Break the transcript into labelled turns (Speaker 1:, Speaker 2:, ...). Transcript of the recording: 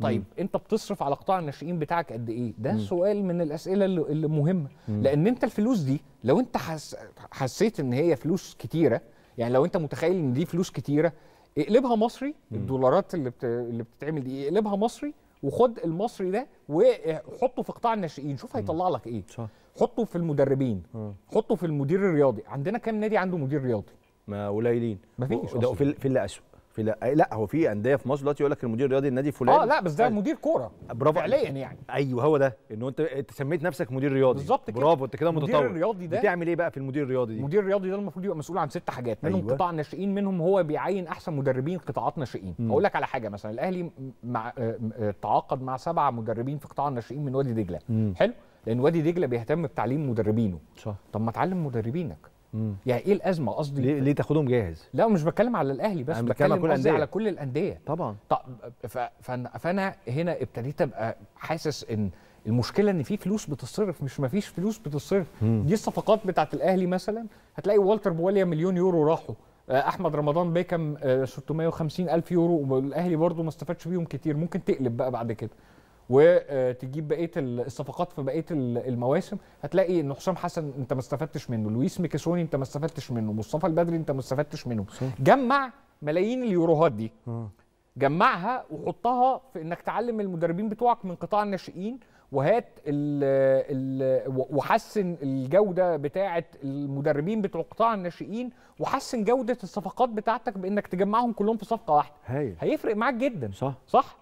Speaker 1: طيب مم. انت بتصرف على قطاع الناشئين بتاعك قد ايه ده مم. سؤال من الاسئله اللي مهمه مم. لان انت الفلوس دي لو انت حس... حسيت ان هي فلوس كتيره يعني لو انت متخيل ان دي فلوس كتيره اقلبها مصري مم. الدولارات اللي بت... اللي بتتعمل دي اقلبها مصري وخد المصري ده وحطه في قطاع الناشئين شوف هيطلع لك ايه صح. حطه في المدربين مم. حطه في المدير الرياضي عندنا كام نادي عنده مدير رياضي ما قليلين مفيش ده في اللي اسوء في لا, لا هو في انديه في مصر دلوقتي يقول لك المدير الرياضي النادي فلان اه لا بس ده مدير كوره برافو فعليا يعني ايوه هو ده انه انت انت سميت نفسك مدير رياضي بالظبط كده برافو انت كده متطور المدير الرياضي ده بتعمل ايه بقى في المدير الرياضي دي المدير الرياضي ده المفروض يبقى مسؤول عن ست حاجات منهم أيوة. قطاع الناشئين منهم هو بيعين احسن مدربين قطاعات ناشئين اقول لك على حاجه مثلا الاهلي مع آه، آه، تعاقد مع سبعه مدربين في قطاع الناشئين من وادي دجله حلو لان وادي دجله بيهتم بتعليم مدربينه صح طب ما تعلم مدربينك مم. يعني ايه الازمه قصدي ليه, ليه تاخدهم جاهز لا مش بتكلم على الاهلي بس بتكلم على كل قصدي على كل الانديه طبعا طب فانا هنا ابتديت ابقى حاسس ان المشكله ان في فلوس بتصرف مش مفيش فلوس بتصرف مم. دي الصفقات بتاعه الاهلي مثلا هتلاقي والتر بواليا مليون يورو راحوا آه، احمد رمضان بيكم 650 آه، الف يورو والاهلي برضه ما استفادش بيهم كتير ممكن تقلب بقى بعد كده وتجيب بقيه الصفقات في بقيه المواسم هتلاقي ان حسام حسن انت ما استفدتش منه لويس ميكاسوني انت ما استفدتش منه مصطفى البدري انت ما استفدتش منه جمع ملايين اليوروهات دي جمعها وحطها في انك تعلم المدربين بتوعك من قطاع الناشئين وهات ال ال وحسن الجوده بتاعه المدربين بتوع قطاع الناشئين وحسن جوده الصفقات بتاعتك بانك تجمعهم كلهم في صفقه واحده هي. هيفرق معاك جدا صح صح, صح.